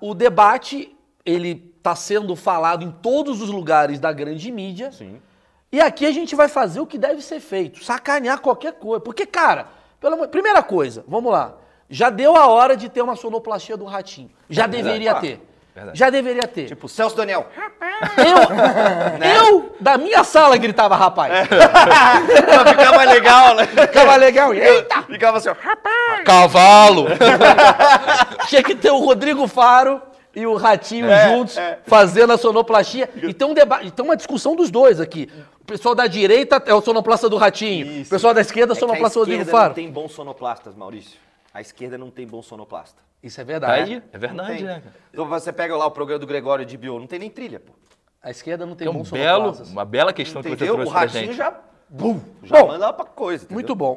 o debate ele está sendo falado em todos os lugares da grande mídia. Sim. E aqui a gente vai fazer o que deve ser feito, sacanear qualquer coisa. Porque, cara, pela... primeira coisa, vamos lá. Já deu a hora de ter uma sonoplastia do ratinho. Já é deveria ter. Ah, verdade. Já deveria ter. Tipo, Celso Daniel. Eu, né? da minha sala, gritava rapaz. É. ficar mais legal, né? Ficava legal. Eita! Ficava assim, ó, rapaz! Cavalo! Tinha que ter o Rodrigo Faro e o Ratinho é, juntos é. fazendo a sonoplastia. E tem, um debate, tem uma discussão dos dois aqui. O pessoal da direita é o sonoplasta do Ratinho. Isso. O pessoal da esquerda é, é sonoplasta do Rodrigo Faro. não tem bons sonoplastas, Maurício. A esquerda não tem bom sonoplasta. Isso é verdade. É, é verdade, né? Então você pega lá o programa do Gregório de Bio, não tem nem trilha, pô. A esquerda não tem então, é bom belo, Uma bela questão Entendeu? que você trouxe o pra gente. já, bum, já bom, manda pra coisa. Entendeu? Muito bom.